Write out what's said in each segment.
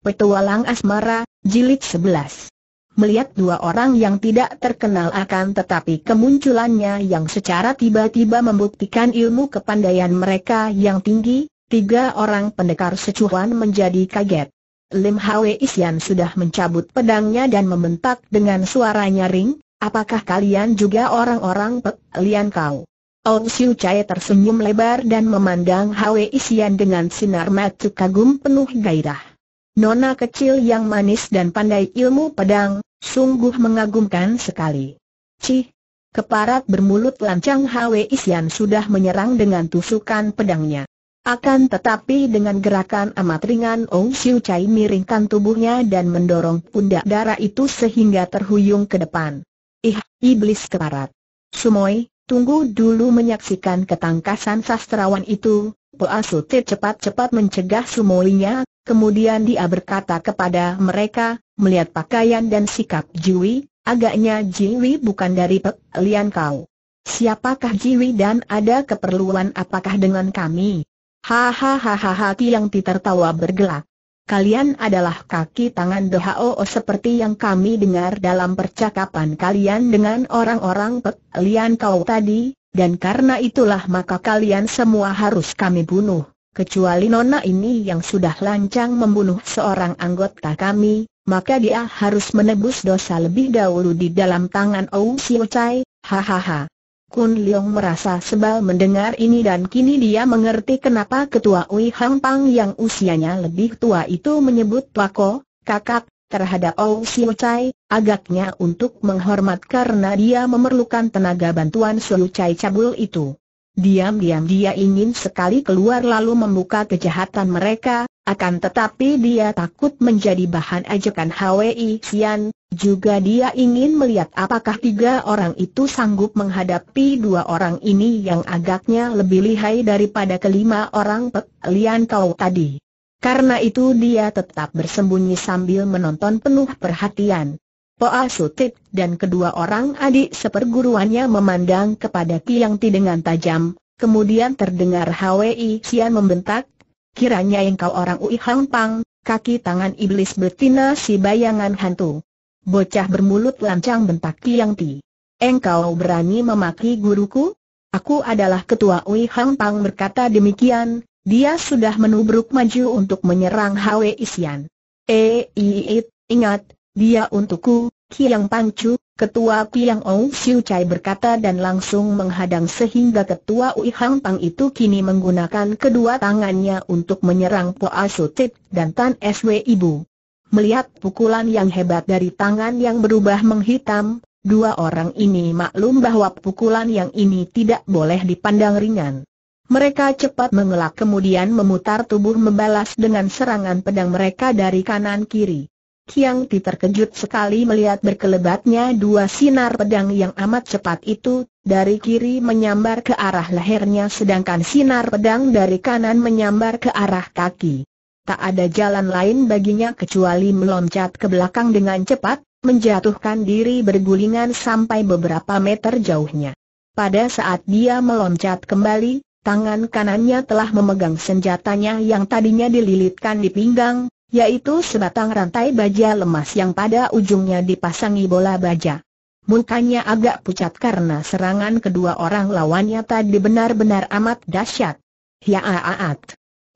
Petualang Asmara, Jilid 11 Melihat dua orang yang tidak terkenal akan tetapi kemunculannya yang secara tiba-tiba membuktikan ilmu kepandaian mereka yang tinggi, tiga orang pendekar secuhan menjadi kaget. Lim Hwe Isian sudah mencabut pedangnya dan membentak dengan suara nyaring, apakah kalian juga orang-orang Lian kau? Ong Siu Chai tersenyum lebar dan memandang Hwe Isian dengan sinar mata kagum penuh gairah. Nona kecil yang manis dan pandai ilmu pedang, sungguh mengagumkan sekali. Cih, keparat bermulut lancang Hwe Isian sudah menyerang dengan tusukan pedangnya. Akan tetapi dengan gerakan amat ringan Ong Siu Chai miringkan tubuhnya dan mendorong pundak darah itu sehingga terhuyung ke depan. Ih, iblis keparat. Sumoy, tunggu dulu menyaksikan ketangkasan sastrawan itu, Poa Sutir cepat-cepat mencegah Sumoinya, Kemudian dia berkata kepada mereka, melihat pakaian dan sikap Jiwi, agaknya Jiwi bukan dari Pek Lian Kau. Siapakah Jiwi dan ada keperluan apakah dengan kami? Hahaha yang tertawa bergelak. Kalian adalah kaki tangan DHO oh, seperti yang kami dengar dalam percakapan kalian dengan orang-orang Pek Kau tadi, dan karena itulah maka kalian semua harus kami bunuh kecuali nona ini yang sudah lancang membunuh seorang anggota kami, maka dia harus menebus dosa lebih dahulu di dalam tangan Ou Siu Chai, hahaha. Kun Leong merasa sebal mendengar ini dan kini dia mengerti kenapa ketua Ui Hang Pang yang usianya lebih tua itu menyebut Wako, kakak, terhadap Ou Siu Chai, agaknya untuk menghormat karena dia memerlukan tenaga bantuan Siu Chai cabul itu. Diam-diam dia ingin sekali keluar lalu membuka kejahatan mereka, akan tetapi dia takut menjadi bahan ajakan HWI Sian, juga dia ingin melihat apakah tiga orang itu sanggup menghadapi dua orang ini yang agaknya lebih lihai daripada kelima orang Pek Lian Kau tadi. Karena itu dia tetap bersembunyi sambil menonton penuh perhatian. Poa Sutip, dan kedua orang adik seperguruannya memandang kepada Kiyangti Ti dengan tajam, kemudian terdengar Hwi Xian membentak, kiranya engkau orang Ui Hang Pang, kaki tangan iblis betina si bayangan hantu. Bocah bermulut lancang bentak Tiang Ti. Engkau berani memaki guruku? Aku adalah ketua Ui Hang Pang berkata demikian, dia sudah menubruk maju untuk menyerang Hwi Xian. Eh, iit, ingat, dia untukku, Kiang Pangcu, Ketua Kiang Ong Siu Chai berkata dan langsung menghadang sehingga Ketua Ui Hang Pang itu kini menggunakan kedua tangannya untuk menyerang Poa Sutip dan Tan Sw Ibu. Melihat pukulan yang hebat dari tangan yang berubah menghitam, dua orang ini maklum bahwa pukulan yang ini tidak boleh dipandang ringan. Mereka cepat mengelak kemudian memutar tubuh membalas dengan serangan pedang mereka dari kanan kiri. Kiang Ti terkejut sekali melihat berkelebatnya dua sinar pedang yang amat cepat itu, dari kiri menyambar ke arah lehernya sedangkan sinar pedang dari kanan menyambar ke arah kaki. Tak ada jalan lain baginya kecuali meloncat ke belakang dengan cepat, menjatuhkan diri bergulingan sampai beberapa meter jauhnya. Pada saat dia meloncat kembali, Tangan kanannya telah memegang senjatanya yang tadinya dililitkan di pinggang, yaitu sebatang rantai baja lemas yang pada ujungnya dipasangi bola baja. Mukanya agak pucat karena serangan kedua orang lawannya tadi benar-benar amat dahsyat. aat.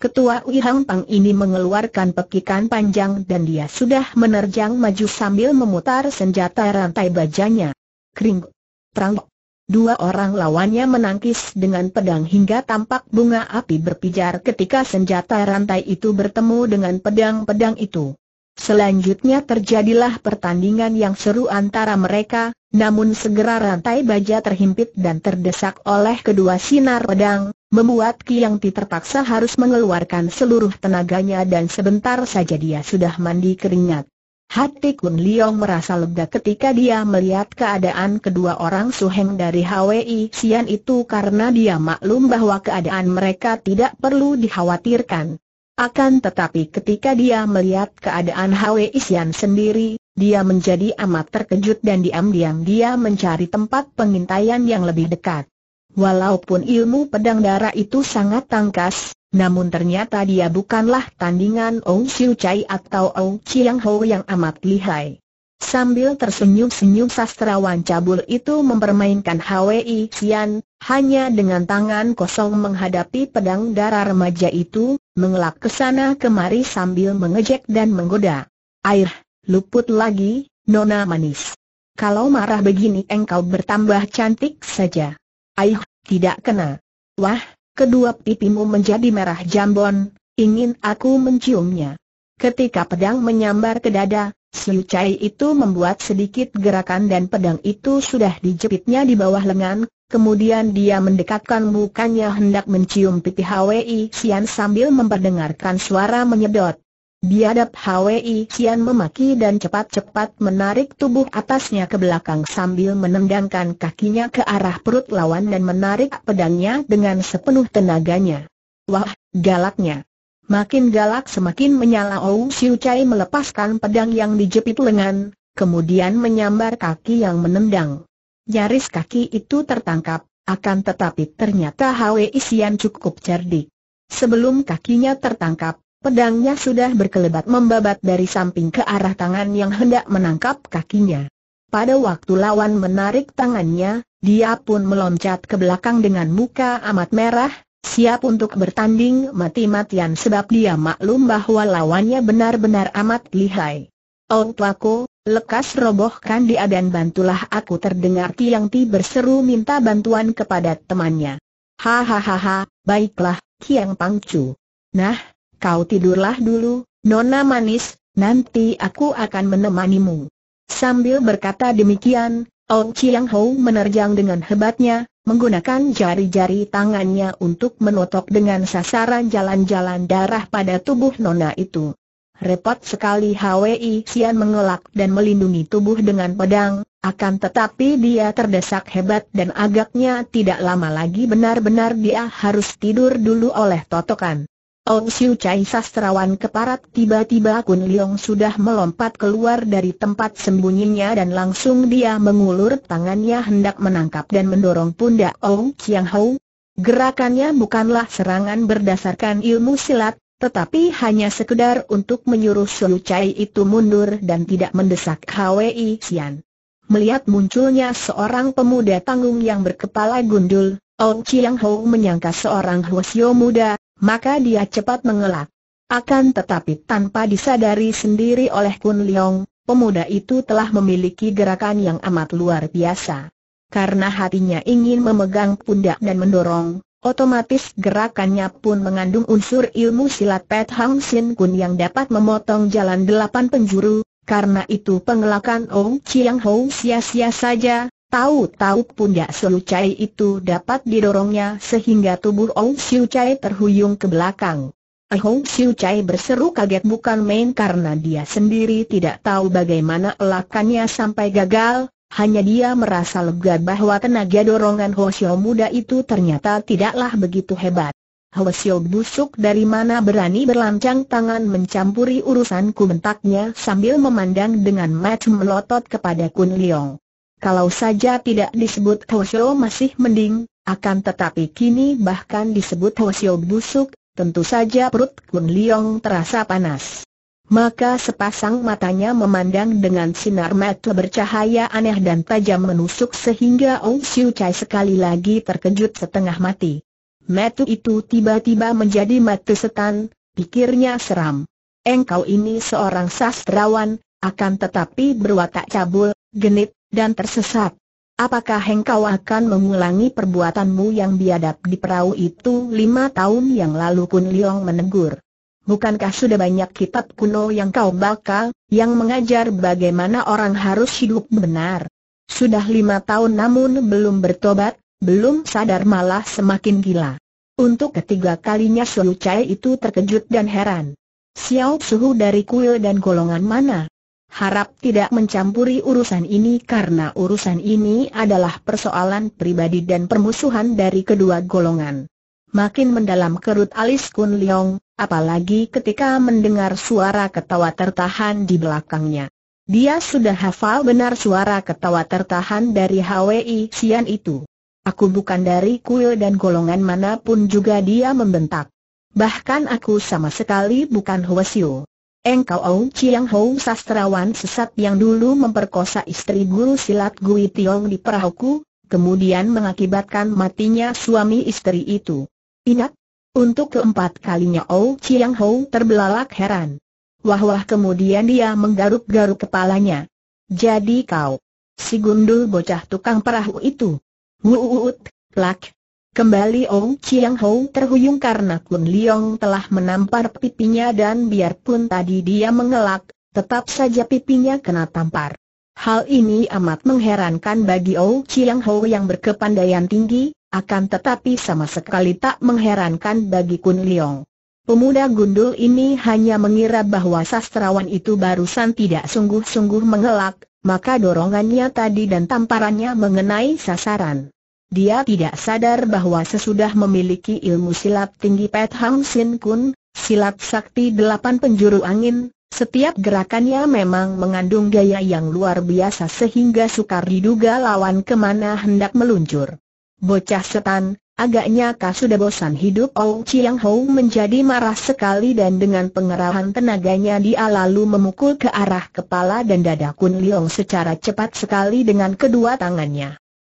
Ketua Ui Hang Pang ini mengeluarkan pekikan panjang dan dia sudah menerjang maju sambil memutar senjata rantai bajanya. Kring. Trang. Dua orang lawannya menangkis dengan pedang hingga tampak bunga api berpijar ketika senjata rantai itu bertemu dengan pedang-pedang itu. Selanjutnya terjadilah pertandingan yang seru antara mereka, namun segera rantai baja terhimpit dan terdesak oleh kedua sinar pedang, membuat Kiangti terpaksa harus mengeluarkan seluruh tenaganya dan sebentar saja dia sudah mandi keringat. Hati Kun Leong merasa lega ketika dia melihat keadaan kedua orang suheng dari HWI Sian itu karena dia maklum bahwa keadaan mereka tidak perlu dikhawatirkan. Akan tetapi ketika dia melihat keadaan HWI Sian sendiri, dia menjadi amat terkejut dan diam-diam dia mencari tempat pengintaian yang lebih dekat. Walaupun ilmu pedang darah itu sangat tangkas, namun ternyata dia bukanlah tandingan Ong Siu Chai atau Ong Chiang Ho yang amat lihai. Sambil tersenyum-senyum sastrawan cabul itu mempermainkan Hwi Xian, hanya dengan tangan kosong menghadapi pedang darah remaja itu, mengelak ke sana kemari sambil mengejek dan menggoda. Air, luput lagi, nona manis. Kalau marah begini engkau bertambah cantik saja. ayuh, tidak kena. Wah, kedua pipimu menjadi merah jambon, ingin aku menciumnya. Ketika pedang menyambar ke dada, Siu Chai itu membuat sedikit gerakan dan pedang itu sudah dijepitnya di bawah lengan, kemudian dia mendekatkan mukanya hendak mencium pipi Hwi Sian sambil memperdengarkan suara menyedot. Biadab Hwi Kian memaki dan cepat-cepat menarik tubuh atasnya ke belakang sambil menendangkan kakinya ke arah perut lawan dan menarik pedangnya dengan sepenuh tenaganya. Wah, galaknya. Makin galak semakin menyala Ou Siu Chai melepaskan pedang yang dijepit lengan, kemudian menyambar kaki yang menendang. Nyaris kaki itu tertangkap, akan tetapi ternyata Hwi Sian cukup cerdik. Sebelum kakinya tertangkap, Pedangnya sudah berkelebat membabat dari samping ke arah tangan yang hendak menangkap kakinya. Pada waktu lawan menarik tangannya, dia pun meloncat ke belakang dengan muka amat merah, siap untuk bertanding mati-matian sebab dia maklum bahwa lawannya benar-benar amat lihai. Oh tuaku, lekas robohkan dia dan bantulah aku terdengar Tiang Ti berseru minta bantuan kepada temannya. Hahaha, baiklah, Tiang Pangcu. Nah, Kau tidurlah dulu, Nona Manis, nanti aku akan menemanimu. Sambil berkata demikian, Ong Chiang Ho menerjang dengan hebatnya, menggunakan jari-jari tangannya untuk menotok dengan sasaran jalan-jalan darah pada tubuh Nona itu. Repot sekali Hwi Xian mengelak dan melindungi tubuh dengan pedang, akan tetapi dia terdesak hebat dan agaknya tidak lama lagi benar-benar dia harus tidur dulu oleh totokan. Ong Siu Chai sastrawan keparat tiba-tiba Kun Leong sudah melompat keluar dari tempat sembunyinya dan langsung dia mengulur tangannya hendak menangkap dan mendorong pundak Ong Chiang Hou. Gerakannya bukanlah serangan berdasarkan ilmu silat, tetapi hanya sekedar untuk menyuruh Siu Chai itu mundur dan tidak mendesak Hwi Xian. Melihat munculnya seorang pemuda tanggung yang berkepala gundul, Ong Chiang Hou menyangka seorang Hwasyo muda, maka dia cepat mengelak. Akan tetapi tanpa disadari sendiri oleh Kun Leong, pemuda itu telah memiliki gerakan yang amat luar biasa. Karena hatinya ingin memegang pundak dan mendorong, otomatis gerakannya pun mengandung unsur ilmu silat Pet Hang Sin Kun yang dapat memotong jalan delapan penjuru, karena itu pengelakan Ong Chiang Ho sia-sia saja, Tahu-tahu pundak Siu Chai itu dapat didorongnya sehingga tubuh Ong Siu Chai terhuyung ke belakang. Eh, Ong Siu Chai berseru kaget bukan main karena dia sendiri tidak tahu bagaimana elakannya sampai gagal, hanya dia merasa lega bahwa tenaga dorongan Ho Siu muda itu ternyata tidaklah begitu hebat. Ho Siu busuk dari mana berani berlancang tangan mencampuri urusanku bentaknya sambil memandang dengan match melotot kepada Kun Leong. Kalau saja tidak disebut Hoshio masih mending, akan tetapi kini bahkan disebut Hoshio busuk, tentu saja perut Kun Leong terasa panas. Maka sepasang matanya memandang dengan sinar mata bercahaya aneh dan tajam menusuk sehingga Ong Siu Chai sekali lagi terkejut setengah mati. Mata itu tiba-tiba menjadi mata setan, pikirnya seram. Engkau ini seorang sastrawan, akan tetapi berwatak cabul, genit, dan tersesat. Apakah engkau akan mengulangi perbuatanmu yang biadab di perahu itu lima tahun yang lalu Kun Liong menegur? Bukankah sudah banyak kitab kuno yang kau baca, yang mengajar bagaimana orang harus hidup benar? Sudah lima tahun namun belum bertobat, belum sadar malah semakin gila. Untuk ketiga kalinya Xiu Chai itu terkejut dan heran. Xiao Suhu dari kuil dan golongan mana? harap tidak mencampuri urusan ini karena urusan ini adalah persoalan pribadi dan permusuhan dari kedua golongan. Makin mendalam kerut alis Kun Leong, apalagi ketika mendengar suara ketawa tertahan di belakangnya. Dia sudah hafal benar suara ketawa tertahan dari HWI Sian itu. Aku bukan dari kuil dan golongan manapun juga dia membentak. Bahkan aku sama sekali bukan Hwasyo. Engkau Ou Chiang Hou sastrawan sesat yang dulu memperkosa istri guru silat Gui Tiong di perahuku, kemudian mengakibatkan matinya suami istri itu. Ingat, untuk keempat kalinya Ou Chiang Hou terbelalak heran. Wah-wah kemudian dia menggaruk-garuk kepalanya. Jadi kau, si gundul bocah tukang perahu itu. Wuut, plak, Kembali Ong Chiang Ho terhuyung karena Kun Liong telah menampar pipinya dan biarpun tadi dia mengelak, tetap saja pipinya kena tampar. Hal ini amat mengherankan bagi Ong Chiang Ho yang berkepandaian tinggi, akan tetapi sama sekali tak mengherankan bagi Kun Leong. Pemuda gundul ini hanya mengira bahwa sastrawan itu barusan tidak sungguh-sungguh mengelak, maka dorongannya tadi dan tamparannya mengenai sasaran. Dia tidak sadar bahwa sesudah memiliki ilmu silat tinggi Pet Hang Sin Kun, silat sakti delapan penjuru angin, setiap gerakannya memang mengandung gaya yang luar biasa sehingga sukar diduga lawan kemana hendak meluncur. Bocah setan, agaknya kau sudah bosan hidup Ou oh, Chiang Hou menjadi marah sekali dan dengan pengerahan tenaganya dia lalu memukul ke arah kepala dan dada Kun Leong secara cepat sekali dengan kedua tangannya.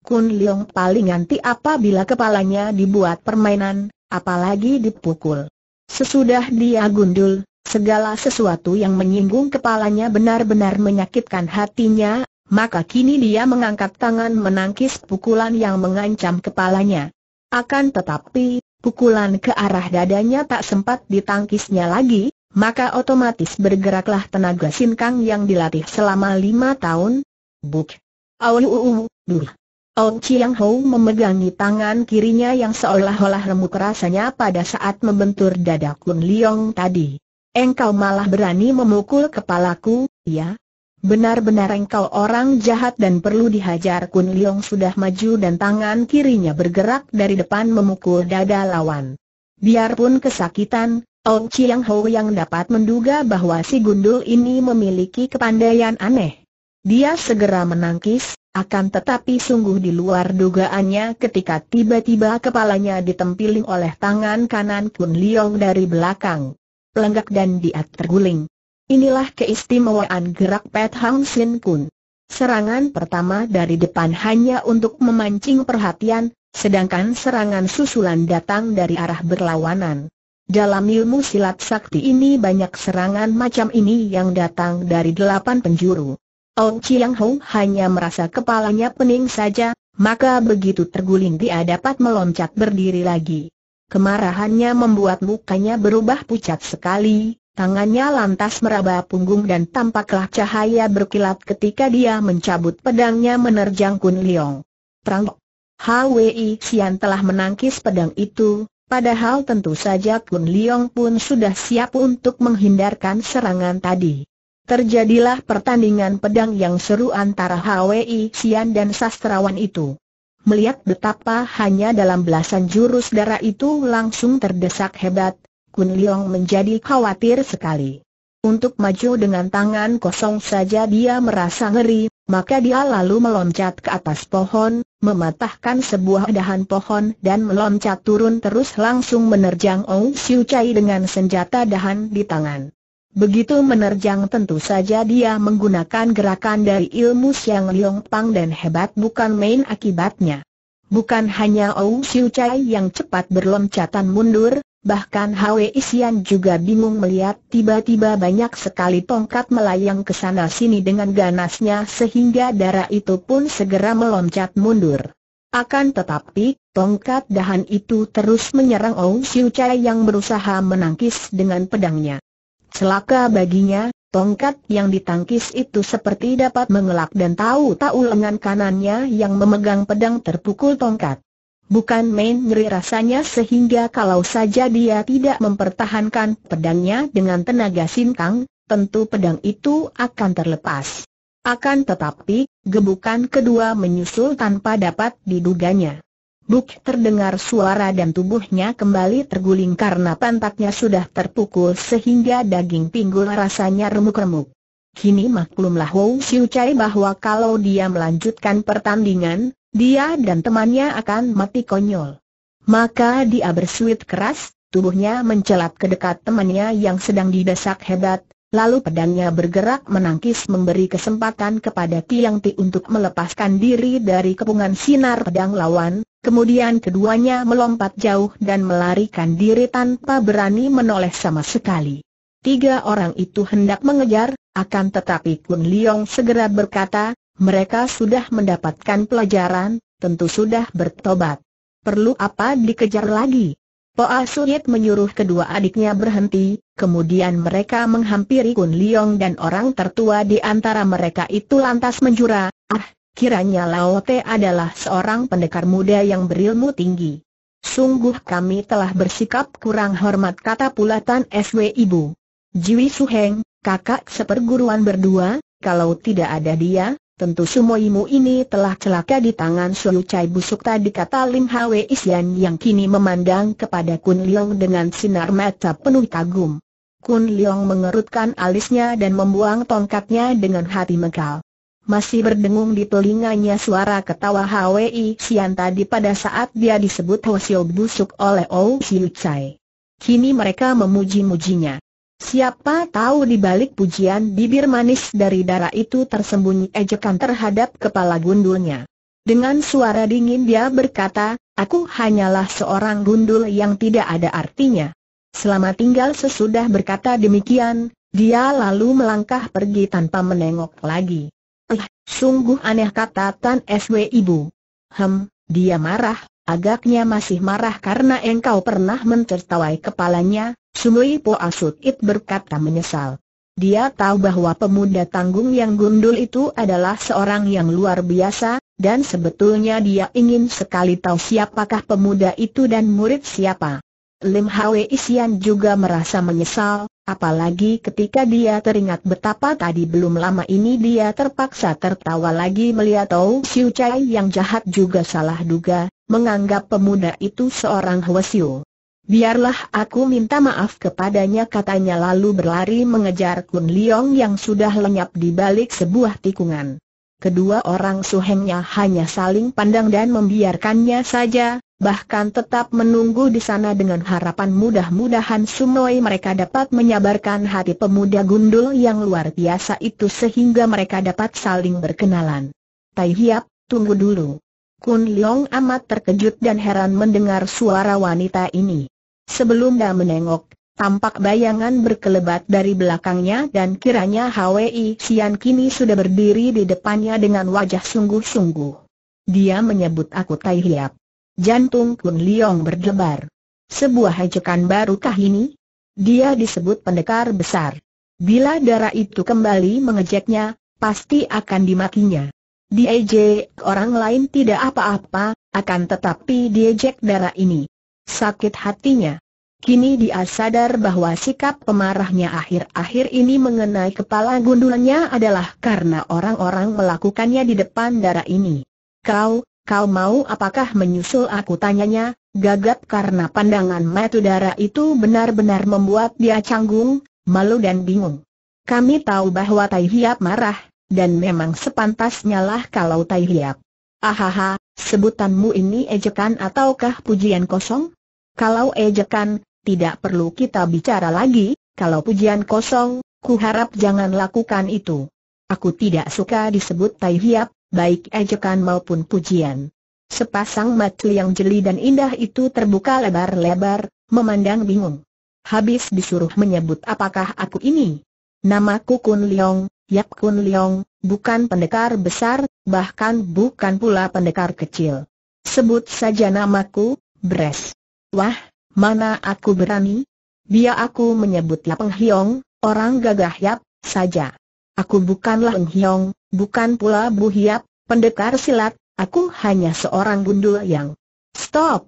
Kun Leong paling anti apabila kepalanya dibuat permainan, apalagi dipukul. Sesudah dia gundul, segala sesuatu yang menyinggung kepalanya benar-benar menyakitkan hatinya, maka kini dia mengangkat tangan menangkis pukulan yang mengancam kepalanya. Akan tetapi, pukulan ke arah dadanya tak sempat ditangkisnya lagi, maka otomatis bergeraklah tenaga sinkang yang dilatih selama lima tahun. Buk! Awu, duh! Ong Chiang Hou memegangi tangan kirinya yang seolah-olah remuk rasanya pada saat membentur dada Kun Liong tadi. Engkau malah berani memukul kepalaku, ya? Benar-benar engkau orang jahat dan perlu dihajar Kun Liong sudah maju dan tangan kirinya bergerak dari depan memukul dada lawan. Biarpun kesakitan, Ong Chiang Ho yang dapat menduga bahwa si gundul ini memiliki kepandaian aneh. Dia segera menangkis, akan tetapi sungguh di luar dugaannya ketika tiba-tiba kepalanya ditempiling oleh tangan kanan Kun Liong dari belakang. Lenggak dan dia terguling. Inilah keistimewaan gerak Pet Hang Sin Kun. Serangan pertama dari depan hanya untuk memancing perhatian, sedangkan serangan susulan datang dari arah berlawanan. Dalam ilmu silat sakti ini banyak serangan macam ini yang datang dari delapan penjuru. Ong Chiang Hong hanya merasa kepalanya pening saja, maka begitu terguling dia dapat meloncat berdiri lagi. Kemarahannya membuat mukanya berubah pucat sekali, tangannya lantas meraba punggung dan tampaklah cahaya berkilat ketika dia mencabut pedangnya menerjang Kun Leong. Prangok! Hwi Xian telah menangkis pedang itu, padahal tentu saja Kun Leong pun sudah siap untuk menghindarkan serangan tadi. Terjadilah pertandingan pedang yang seru antara HWI Sian dan sastrawan itu. Melihat betapa hanya dalam belasan jurus darah itu langsung terdesak hebat, Kun Liang menjadi khawatir sekali. Untuk maju dengan tangan kosong saja dia merasa ngeri, maka dia lalu meloncat ke atas pohon, mematahkan sebuah dahan pohon dan meloncat turun terus langsung menerjang Ong Siu Chai dengan senjata dahan di tangan. Begitu menerjang tentu saja dia menggunakan gerakan dari ilmu Siang Liong Pang dan hebat bukan main akibatnya. Bukan hanya Ou Siu Chai yang cepat berloncatan mundur, bahkan Hwe Isian juga bingung melihat tiba-tiba banyak sekali tongkat melayang ke sana sini dengan ganasnya sehingga darah itu pun segera meloncat mundur. Akan tetapi, tongkat dahan itu terus menyerang Ou Siu Chai yang berusaha menangkis dengan pedangnya. Celaka baginya, tongkat yang ditangkis itu seperti dapat mengelak dan tahu-tahu lengan kanannya yang memegang pedang terpukul tongkat. Bukan main ngeri rasanya sehingga kalau saja dia tidak mempertahankan pedangnya dengan tenaga sintang, tentu pedang itu akan terlepas. Akan tetapi, gebukan kedua menyusul tanpa dapat diduganya. Buk terdengar suara dan tubuhnya kembali terguling karena pantatnya sudah terpukul sehingga daging pinggul rasanya remuk-remuk. Kini maklumlah Wu Xiu Chai bahwa kalau dia melanjutkan pertandingan, dia dan temannya akan mati konyol. Maka dia bersuit keras, tubuhnya mencelat ke dekat temannya yang sedang didesak hebat, Lalu pedangnya bergerak menangkis memberi kesempatan kepada Tiang Ti untuk melepaskan diri dari kepungan sinar pedang lawan, kemudian keduanya melompat jauh dan melarikan diri tanpa berani menoleh sama sekali. Tiga orang itu hendak mengejar, akan tetapi Kun Liong segera berkata, mereka sudah mendapatkan pelajaran, tentu sudah bertobat. Perlu apa dikejar lagi? Poa Suyet menyuruh kedua adiknya berhenti, kemudian mereka menghampiri Kun Liong dan orang tertua di antara mereka itu lantas menjura, ah, kiranya Lao Te adalah seorang pendekar muda yang berilmu tinggi. Sungguh kami telah bersikap kurang hormat kata pula Tan SW Ibu. Jiwi Suheng, kakak seperguruan berdua, kalau tidak ada dia, Tentu sumoimu ini telah celaka di tangan Suyu Chai busuk tadi kata Lim Hwe Isian yang kini memandang kepada Kun Leong dengan sinar mata penuh kagum. Kun Leong mengerutkan alisnya dan membuang tongkatnya dengan hati mekal. Masih berdengung di telinganya suara ketawa Hwi Isian tadi pada saat dia disebut Hosio busuk oleh Ou Siu Chai. Kini mereka memuji-mujinya. Siapa tahu di balik pujian bibir manis dari darah itu tersembunyi ejekan terhadap kepala gundulnya. Dengan suara dingin dia berkata, aku hanyalah seorang gundul yang tidak ada artinya. Selama tinggal sesudah berkata demikian, dia lalu melangkah pergi tanpa menengok lagi. Eh, sungguh aneh kata Tan SW Ibu. Hem, dia marah, agaknya masih marah karena engkau pernah mentertawai kepalanya, Po Asut It berkata menyesal. Dia tahu bahwa pemuda tanggung yang gundul itu adalah seorang yang luar biasa, dan sebetulnya dia ingin sekali tahu siapakah pemuda itu dan murid siapa. Lim Hwe Isian juga merasa menyesal, apalagi ketika dia teringat betapa tadi belum lama ini dia terpaksa tertawa lagi melihat Tau Siu Chai yang jahat juga salah duga, menganggap pemuda itu seorang Siu. Biarlah aku minta maaf kepadanya katanya lalu berlari mengejar Kun Leong yang sudah lenyap di balik sebuah tikungan. Kedua orang suhengnya hanya saling pandang dan membiarkannya saja, bahkan tetap menunggu di sana dengan harapan mudah-mudahan sumoi mereka dapat menyabarkan hati pemuda gundul yang luar biasa itu sehingga mereka dapat saling berkenalan. Tai Hiap, tunggu dulu. Kun Leong amat terkejut dan heran mendengar suara wanita ini. Sebelum dia menengok, tampak bayangan berkelebat dari belakangnya dan kiranya Hwi Sian kini sudah berdiri di depannya dengan wajah sungguh-sungguh. Dia menyebut aku Tai Hiap. Jantung Kun Liong berdebar. Sebuah hajakan barukah ini? Dia disebut pendekar besar. Bila darah itu kembali mengejeknya, pasti akan dimakinya. Diejek orang lain tidak apa-apa, akan tetapi diejek darah ini sakit hatinya. Kini dia sadar bahwa sikap pemarahnya akhir-akhir ini mengenai kepala gundulannya adalah karena orang-orang melakukannya di depan darah ini. Kau, kau mau apakah menyusul aku tanyanya, gagap karena pandangan metu darah itu benar-benar membuat dia canggung, malu dan bingung. Kami tahu bahwa Tai Hiap marah, dan memang sepantasnya lah kalau Tai Hiap. Ahaha, sebutanmu ini ejekan ataukah pujian kosong? Kalau ejekan, tidak perlu kita bicara lagi, kalau pujian kosong, ku harap jangan lakukan itu. Aku tidak suka disebut tai hiap, baik ejekan maupun pujian. Sepasang mata yang jeli dan indah itu terbuka lebar-lebar, memandang bingung. Habis disuruh menyebut apakah aku ini? Namaku Kun Leong, Yap Kun Leong, bukan pendekar besar, bahkan bukan pula pendekar kecil. Sebut saja namaku, Bres. Wah, mana aku berani? Biar aku menyebutnya penghiong, orang gagah yap, saja. Aku bukanlah penghiong, bukan pula buhiap, pendekar silat, aku hanya seorang gundul yang... Stop!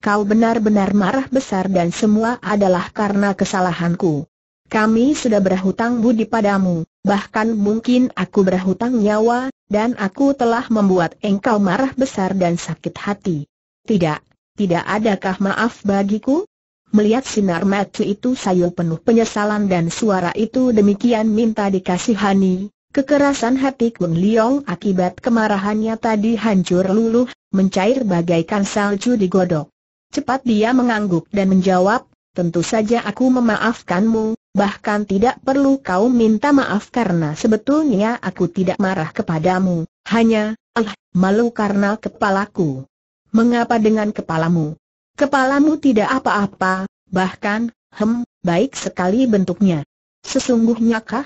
Kau benar-benar marah besar dan semua adalah karena kesalahanku. Kami sudah berhutang budi padamu, bahkan mungkin aku berhutang nyawa, dan aku telah membuat engkau marah besar dan sakit hati. Tidak, tidak adakah maaf bagiku? Melihat sinar mata itu sayu penuh penyesalan dan suara itu demikian minta dikasihani, Kekerasan hati Kun Liong akibat kemarahannya tadi hancur luluh, mencair bagaikan salju digodok. Cepat dia mengangguk dan menjawab, tentu saja aku memaafkanmu, bahkan tidak perlu kau minta maaf karena sebetulnya aku tidak marah kepadamu, hanya, ah, malu karena kepalaku. Mengapa dengan kepalamu? Kepalamu tidak apa-apa, bahkan, hem, baik sekali bentuknya. Sesungguhnya kah?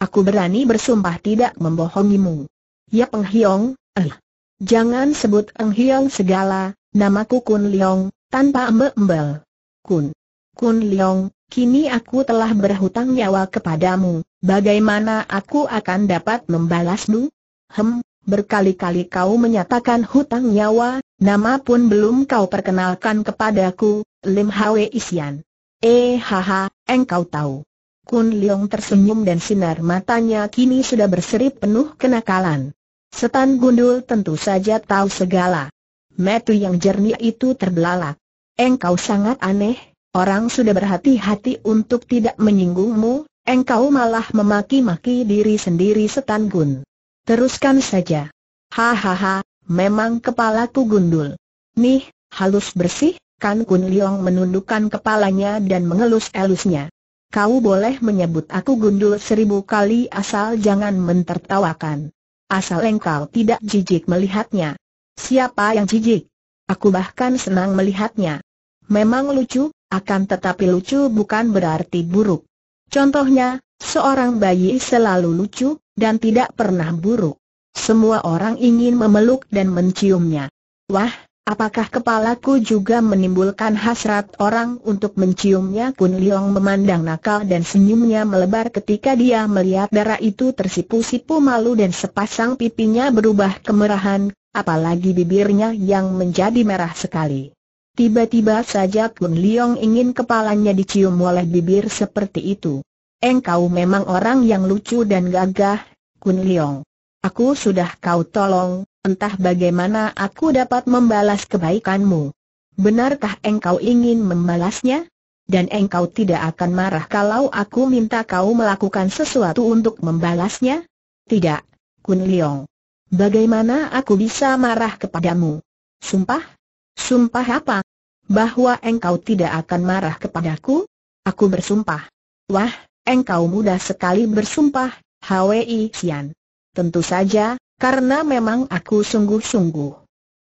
Aku berani bersumpah tidak membohongimu. Ya Penghiong, eh. Jangan sebut Eng segala, namaku Kun Leong, tanpa embel-embel. Kun. Kun Leong, kini aku telah berhutang nyawa kepadamu, bagaimana aku akan dapat membalasmu? Hem, Berkali-kali kau menyatakan hutang nyawa, nama pun belum kau perkenalkan kepadaku, Lim Hwe Isian. Eh haha, engkau tahu. Kun Leong tersenyum dan sinar matanya kini sudah berserip penuh kenakalan. Setan gundul tentu saja tahu segala. Metu yang jernih itu terbelalak. Engkau sangat aneh, orang sudah berhati-hati untuk tidak menyinggungmu, engkau malah memaki-maki diri sendiri setan gun. Teruskan saja. Hahaha, memang kepalaku gundul. Nih, halus bersih, kan Kun Liong menundukkan kepalanya dan mengelus-elusnya. Kau boleh menyebut aku gundul seribu kali asal jangan mentertawakan. Asal engkau tidak jijik melihatnya. Siapa yang jijik? Aku bahkan senang melihatnya. Memang lucu, akan tetapi lucu bukan berarti buruk. Contohnya, seorang bayi selalu lucu, dan tidak pernah buruk. Semua orang ingin memeluk dan menciumnya. Wah, apakah kepalaku juga menimbulkan hasrat orang untuk menciumnya? Kun Leong memandang nakal dan senyumnya melebar ketika dia melihat darah itu tersipu-sipu malu dan sepasang pipinya berubah kemerahan, apalagi bibirnya yang menjadi merah sekali. Tiba-tiba saja Kun Leong ingin kepalanya dicium oleh bibir seperti itu. Engkau memang orang yang lucu dan gagah, Kun Liong. Aku sudah kau tolong, entah bagaimana aku dapat membalas kebaikanmu. Benarkah engkau ingin membalasnya? Dan engkau tidak akan marah kalau aku minta kau melakukan sesuatu untuk membalasnya? Tidak, Kun Liong. Bagaimana aku bisa marah kepadamu? Sumpah? Sumpah apa? Bahwa engkau tidak akan marah kepadaku? Aku bersumpah. Wah, engkau mudah sekali bersumpah, Hwi Xian. Tentu saja, karena memang aku sungguh-sungguh.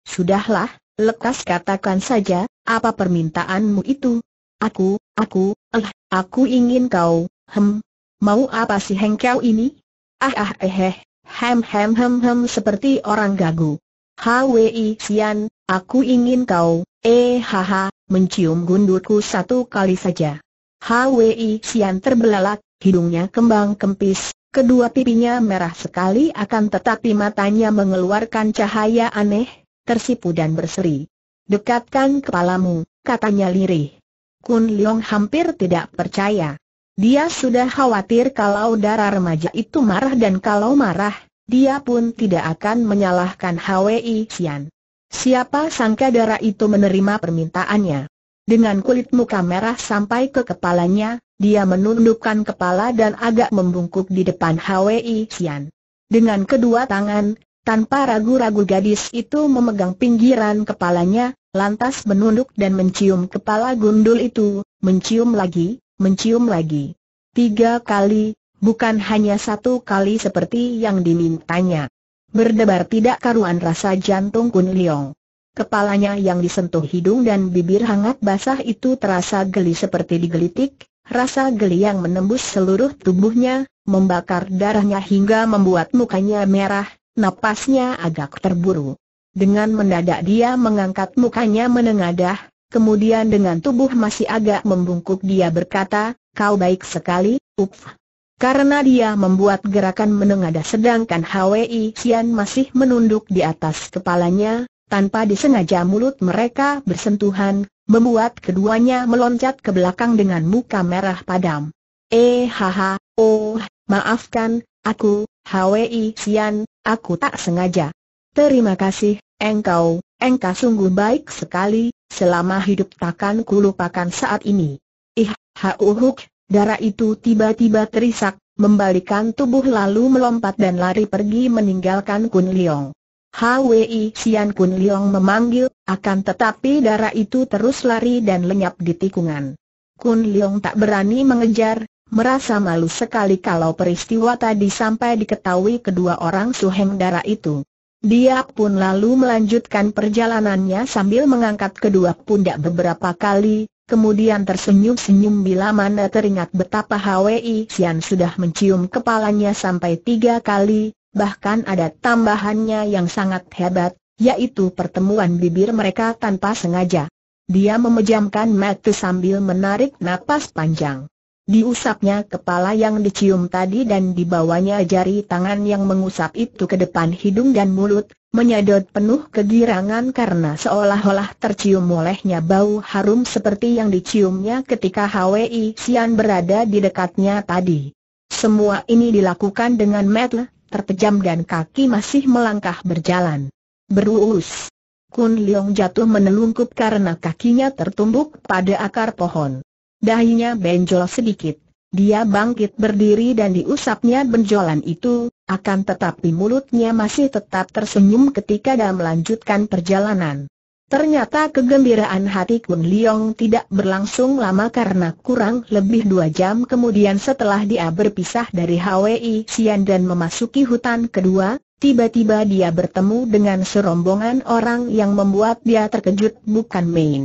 Sudahlah, lekas katakan saja, apa permintaanmu itu? Aku, aku, eh, aku ingin kau, hem, mau apa sih hengkau ini? Ah ah eh, eh hem hem hem hem seperti orang gagu. Hwi Xian, aku ingin kau, eh haha, mencium gundurku satu kali saja. Hwi Xian terbelalak, hidungnya kembang kempis, kedua pipinya merah sekali akan tetapi matanya mengeluarkan cahaya aneh, tersipu dan berseri. Dekatkan kepalamu, katanya lirih. Kun Leong hampir tidak percaya. Dia sudah khawatir kalau darah remaja itu marah dan kalau marah, dia pun tidak akan menyalahkan Hwi Xian. Siapa sangka darah itu menerima permintaannya. Dengan kulit muka merah sampai ke kepalanya, dia menundukkan kepala dan agak membungkuk di depan Hwi Xian. Dengan kedua tangan, tanpa ragu-ragu gadis itu memegang pinggiran kepalanya, lantas menunduk dan mencium kepala gundul itu, mencium lagi, mencium lagi. Tiga kali, bukan hanya satu kali seperti yang dimintanya. Berdebar tidak karuan rasa jantung Kun Leong. Kepalanya yang disentuh hidung dan bibir hangat basah itu terasa geli seperti digelitik, rasa geli yang menembus seluruh tubuhnya, membakar darahnya hingga membuat mukanya merah, napasnya agak terburu. Dengan mendadak dia mengangkat mukanya menengadah, kemudian dengan tubuh masih agak membungkuk dia berkata, kau baik sekali, Upf. Karena dia membuat gerakan menengadah sedangkan HWI Xian masih menunduk di atas kepalanya, tanpa disengaja mulut mereka bersentuhan, membuat keduanya meloncat ke belakang dengan muka merah padam. Eh haha, oh, maafkan, aku, Hwi Sian, aku tak sengaja. Terima kasih, engkau, engkau sungguh baik sekali, selama hidup takkan kulupakan saat ini. Ih, hauhuk, darah itu tiba-tiba terisak, membalikan tubuh lalu melompat dan lari pergi meninggalkan Kun Leong. Hwi Sian Kun Leong memanggil, akan tetapi darah itu terus lari dan lenyap di tikungan. Kun Leong tak berani mengejar, merasa malu sekali kalau peristiwa tadi sampai diketahui kedua orang suheng darah itu. Dia pun lalu melanjutkan perjalanannya sambil mengangkat kedua pundak beberapa kali, kemudian tersenyum-senyum bila mana teringat betapa Hwi Sian sudah mencium kepalanya sampai tiga kali, bahkan ada tambahannya yang sangat hebat, yaitu pertemuan bibir mereka tanpa sengaja. Dia memejamkan mata sambil menarik napas panjang. Diusapnya kepala yang dicium tadi dan dibawanya jari tangan yang mengusap itu ke depan hidung dan mulut, menyedot penuh kegirangan karena seolah-olah tercium olehnya bau harum seperti yang diciumnya ketika HWI Sian berada di dekatnya tadi. Semua ini dilakukan dengan metle, terpejam dan kaki masih melangkah berjalan. Berus, Kun Leong jatuh menelungkup karena kakinya tertumbuk pada akar pohon. Dahinya benjol sedikit. Dia bangkit berdiri dan diusapnya benjolan itu, akan tetapi mulutnya masih tetap tersenyum ketika dia melanjutkan perjalanan. Ternyata kegembiraan hati Kun Liong tidak berlangsung lama karena kurang lebih dua jam kemudian setelah dia berpisah dari HWI Sian dan memasuki hutan kedua, tiba-tiba dia bertemu dengan serombongan orang yang membuat dia terkejut bukan main.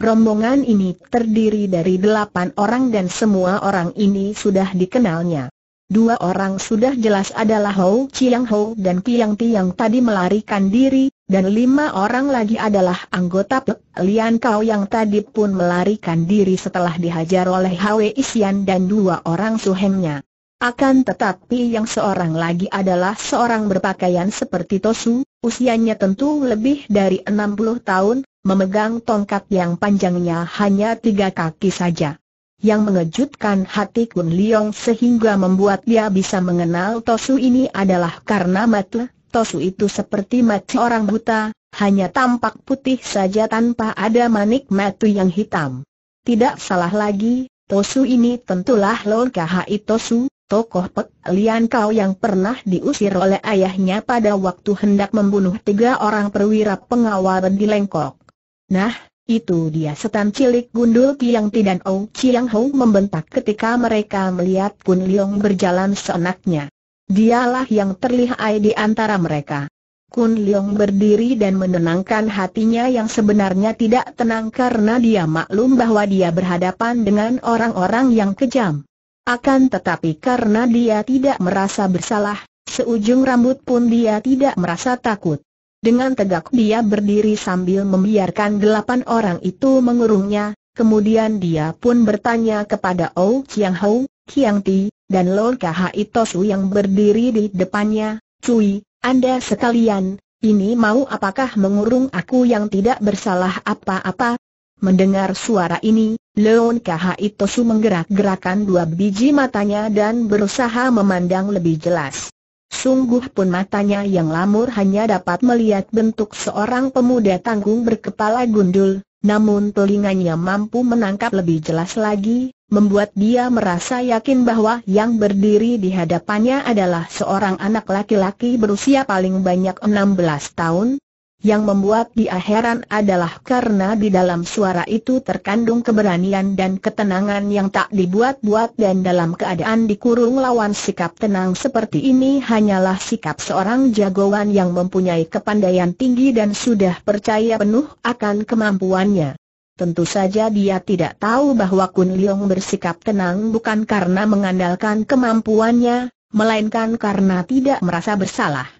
Rombongan ini terdiri dari delapan orang dan semua orang ini sudah dikenalnya. Dua orang sudah jelas adalah Hou Chiang Hou dan Piang Piang tadi melarikan diri, dan lima orang lagi adalah anggota Pek Lian Kau yang tadi pun melarikan diri setelah dihajar oleh Hwe Isian dan dua orang suhengnya. Akan tetapi yang seorang lagi adalah seorang berpakaian seperti Tosu, usianya tentu lebih dari 60 tahun, memegang tongkat yang panjangnya hanya tiga kaki saja yang mengejutkan hati Kun Liong sehingga membuat dia bisa mengenal Tosu ini adalah karena mata Tosu itu seperti mata orang buta, hanya tampak putih saja tanpa ada manik mata yang hitam. Tidak salah lagi, Tosu ini tentulah Lord Khai Tosu, tokoh Pek Lian Kau yang pernah diusir oleh ayahnya pada waktu hendak membunuh tiga orang perwira pengawal di Lengkok. Nah, itu dia setan cilik gundul Piang Ti dan Ong Chiang Hou membentak ketika mereka melihat Kun Leong berjalan seenaknya. Dialah yang terlihai di antara mereka. Kun Leong berdiri dan menenangkan hatinya yang sebenarnya tidak tenang karena dia maklum bahwa dia berhadapan dengan orang-orang yang kejam. Akan tetapi karena dia tidak merasa bersalah, seujung rambut pun dia tidak merasa takut. Dengan tegak dia berdiri sambil membiarkan delapan orang itu mengurungnya, kemudian dia pun bertanya kepada Ou Chiang Hou, Ciang Ti, dan Lord Kahai Tosu yang berdiri di depannya, Cui, Anda sekalian, ini mau apakah mengurung aku yang tidak bersalah apa-apa? Mendengar suara ini, Leon Kahai Tosu menggerak-gerakan dua biji matanya dan berusaha memandang lebih jelas. Sungguh pun matanya yang lamur hanya dapat melihat bentuk seorang pemuda tanggung berkepala gundul, namun telinganya mampu menangkap lebih jelas lagi, membuat dia merasa yakin bahwa yang berdiri di hadapannya adalah seorang anak laki-laki berusia paling banyak 16 tahun, yang membuat dia heran adalah karena di dalam suara itu terkandung keberanian dan ketenangan yang tak dibuat-buat dan dalam keadaan dikurung lawan sikap tenang seperti ini hanyalah sikap seorang jagoan yang mempunyai kepandaian tinggi dan sudah percaya penuh akan kemampuannya. Tentu saja dia tidak tahu bahwa Kun Leong bersikap tenang bukan karena mengandalkan kemampuannya, melainkan karena tidak merasa bersalah.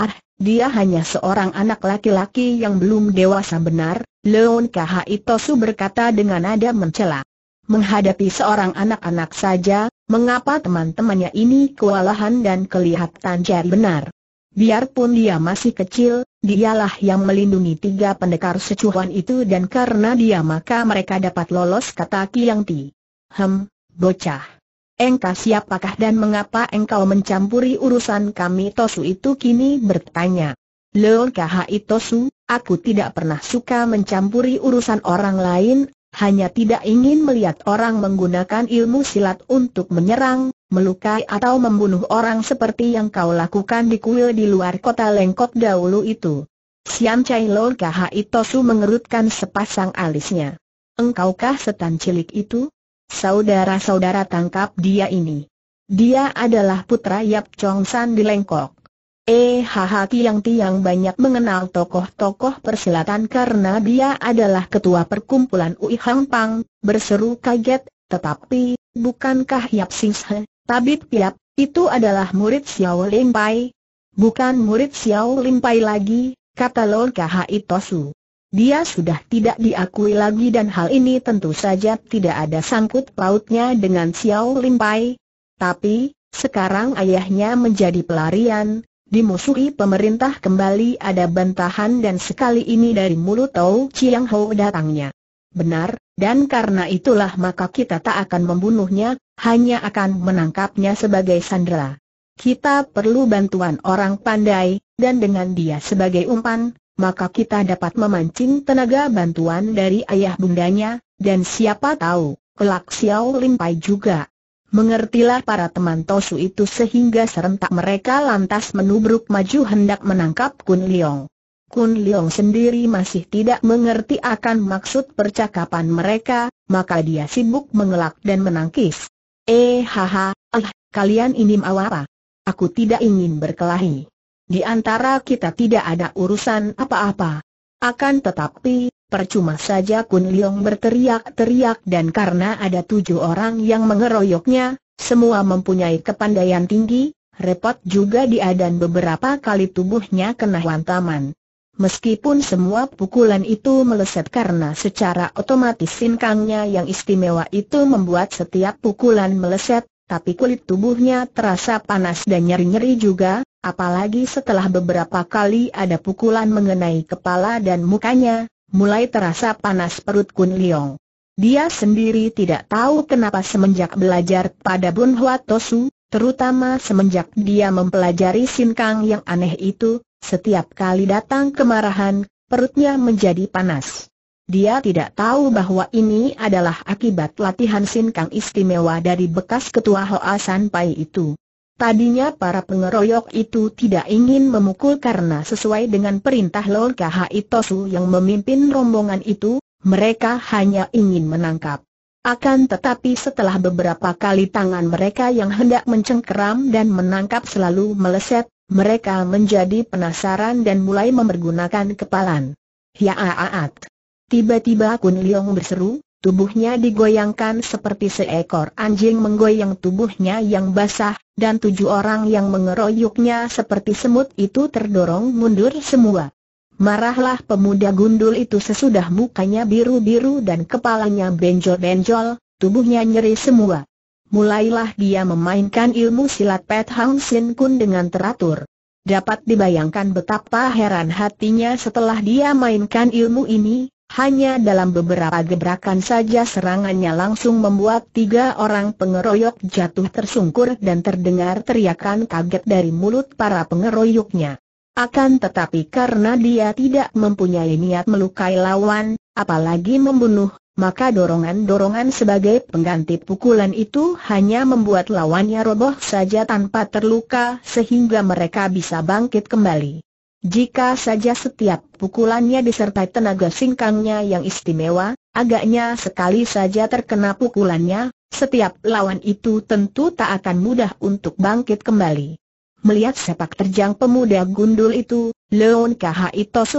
Ah, dia hanya seorang anak laki-laki yang belum dewasa benar, Leon K.H. Itosu berkata dengan nada mencela. Menghadapi seorang anak-anak saja, mengapa teman-temannya ini kewalahan dan kelihatan jari benar? Biarpun dia masih kecil, dialah yang melindungi tiga pendekar secuhan itu dan karena dia maka mereka dapat lolos kata Kiang Ti. Hem, bocah. Engkau siapakah dan mengapa engkau mencampuri urusan kami Tosu itu kini bertanya. Leo KHI Tosu, aku tidak pernah suka mencampuri urusan orang lain, hanya tidak ingin melihat orang menggunakan ilmu silat untuk menyerang, melukai atau membunuh orang seperti yang kau lakukan di kuil di luar kota Lengkok dahulu itu. Siam Chai Leo KHI Tosu mengerutkan sepasang alisnya. Engkaukah setan cilik itu? Saudara-saudara tangkap dia ini. Dia adalah putra Yap Chong San di Lengkok. Eh haha tiang-tiang banyak mengenal tokoh-tokoh persilatan karena dia adalah ketua perkumpulan Ui Hang Pang, berseru kaget, tetapi, bukankah Yap Sing Se, tabib Yap, itu adalah murid Xiao Lim Pai? Bukan murid Xiao Lim Pai lagi, kata Lord Kahai Tosu. Dia sudah tidak diakui lagi dan hal ini tentu saja tidak ada sangkut pautnya dengan Xiao Limpai. Tapi, sekarang ayahnya menjadi pelarian, dimusuhi pemerintah kembali ada bantahan dan sekali ini dari mulut Tau Chiang Ho datangnya. Benar, dan karena itulah maka kita tak akan membunuhnya, hanya akan menangkapnya sebagai sandera. Kita perlu bantuan orang pandai, dan dengan dia sebagai umpan, maka kita dapat memancing tenaga bantuan dari ayah bundanya, dan siapa tahu, kelak Xiao Limpai juga. Mengertilah para teman Tosu itu sehingga serentak mereka lantas menubruk maju hendak menangkap Kun Leong. Kun Leong sendiri masih tidak mengerti akan maksud percakapan mereka, maka dia sibuk mengelak dan menangkis. Eh haha, ah, kalian ini mau apa? Aku tidak ingin berkelahi. Di antara kita tidak ada urusan apa-apa. Akan tetapi, percuma saja Kun Liong berteriak-teriak dan karena ada tujuh orang yang mengeroyoknya, semua mempunyai kepandaian tinggi, repot juga dia dan beberapa kali tubuhnya kena hantaman. Meskipun semua pukulan itu meleset karena secara otomatis sinkangnya yang istimewa itu membuat setiap pukulan meleset, tapi kulit tubuhnya terasa panas dan nyeri-nyeri juga, Apalagi setelah beberapa kali ada pukulan mengenai kepala dan mukanya, mulai terasa panas perut Kun Liong. Dia sendiri tidak tahu kenapa semenjak belajar pada Bun Hua Tosu, terutama semenjak dia mempelajari sinkang yang aneh itu, setiap kali datang kemarahan, perutnya menjadi panas. Dia tidak tahu bahwa ini adalah akibat latihan sinkang istimewa dari bekas ketua Hoa Pai itu. Tadinya para pengeroyok itu tidak ingin memukul karena sesuai dengan perintah Lord Kahai Tosu yang memimpin rombongan itu, mereka hanya ingin menangkap. Akan tetapi setelah beberapa kali tangan mereka yang hendak mencengkeram dan menangkap selalu meleset, mereka menjadi penasaran dan mulai memergunakan kepalan. Ya aat. Tiba-tiba Kun Liong berseru, tubuhnya digoyangkan seperti seekor anjing menggoyang tubuhnya yang basah, dan tujuh orang yang mengeroyoknya seperti semut itu terdorong mundur semua. Marahlah pemuda gundul itu sesudah mukanya biru-biru dan kepalanya benjol-benjol, tubuhnya nyeri semua. Mulailah dia memainkan ilmu silat Pet Hang Sin Kun dengan teratur. Dapat dibayangkan betapa heran hatinya setelah dia mainkan ilmu ini, hanya dalam beberapa gebrakan saja serangannya langsung membuat tiga orang pengeroyok jatuh tersungkur dan terdengar teriakan kaget dari mulut para pengeroyoknya. Akan tetapi karena dia tidak mempunyai niat melukai lawan, apalagi membunuh, maka dorongan-dorongan sebagai pengganti pukulan itu hanya membuat lawannya roboh saja tanpa terluka sehingga mereka bisa bangkit kembali. Jika saja setiap pukulannya disertai tenaga singkangnya yang istimewa, agaknya sekali saja terkena pukulannya, setiap lawan itu tentu tak akan mudah untuk bangkit kembali. Melihat sepak terjang pemuda gundul itu, Leon K.H.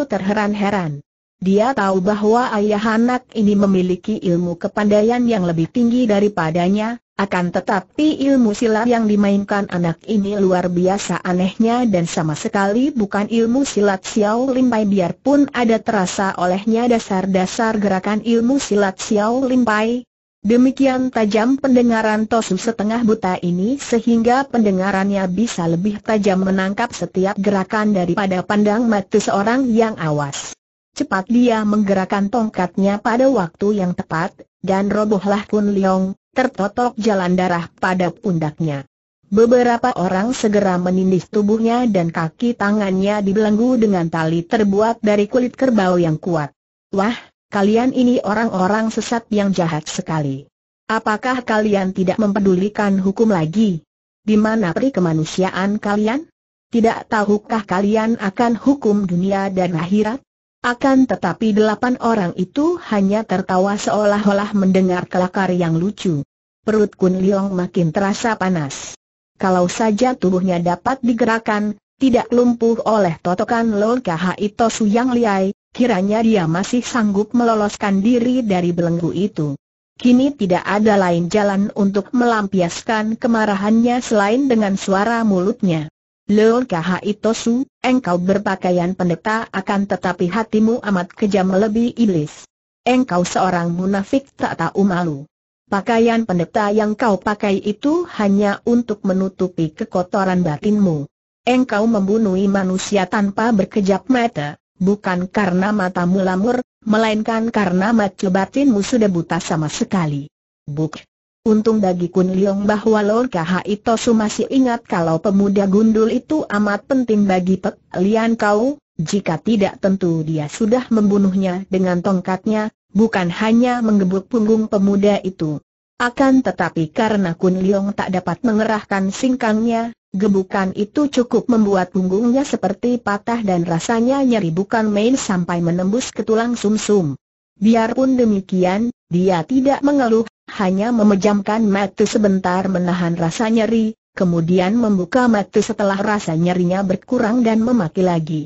terheran-heran. Dia tahu bahwa ayah anak ini memiliki ilmu kepandaian yang lebih tinggi daripadanya, akan tetapi ilmu silat yang dimainkan anak ini luar biasa anehnya dan sama sekali bukan ilmu silat Xiao Limpai biarpun ada terasa olehnya dasar-dasar gerakan ilmu silat Xiao Limpai. Demikian tajam pendengaran Tosu setengah buta ini sehingga pendengarannya bisa lebih tajam menangkap setiap gerakan daripada pandang mata seorang yang awas. Cepat dia menggerakkan tongkatnya pada waktu yang tepat, dan robohlah Kun Leong, tertotok jalan darah pada pundaknya. Beberapa orang segera menindih tubuhnya dan kaki tangannya dibelenggu dengan tali terbuat dari kulit kerbau yang kuat. Wah, kalian ini orang-orang sesat yang jahat sekali. Apakah kalian tidak mempedulikan hukum lagi? Di mana peri kemanusiaan kalian? Tidak tahukah kalian akan hukum dunia dan akhirat? Akan tetapi delapan orang itu hanya tertawa seolah-olah mendengar kelakar yang lucu. Perut Kun Liong makin terasa panas. Kalau saja tubuhnya dapat digerakkan, tidak lumpuh oleh totokan Lol KHI Tosu Yang Liai, kiranya dia masih sanggup meloloskan diri dari belenggu itu. Kini tidak ada lain jalan untuk melampiaskan kemarahannya selain dengan suara mulutnya. Leon itu Tosu, engkau berpakaian pendeta akan tetapi hatimu amat kejam lebih iblis. Engkau seorang munafik tak tahu malu. Pakaian pendeta yang kau pakai itu hanya untuk menutupi kekotoran batinmu. Engkau membunuh manusia tanpa berkejap mata, bukan karena matamu lamur, melainkan karena mata batinmu sudah buta sama sekali. Buk, Untung bagi Kun Liang bahwa Lord KHI Tosu masih ingat kalau pemuda gundul itu amat penting bagi Pek Lian Kau, jika tidak tentu dia sudah membunuhnya dengan tongkatnya, bukan hanya menggebuk punggung pemuda itu. Akan tetapi karena Kun Liang tak dapat mengerahkan singkangnya, gebukan itu cukup membuat punggungnya seperti patah dan rasanya nyeri bukan main sampai menembus ke tulang sumsum. Biarpun demikian, dia tidak mengeluh hanya memejamkan mata sebentar menahan rasa nyeri, kemudian membuka mata setelah rasa nyerinya berkurang dan memaki lagi.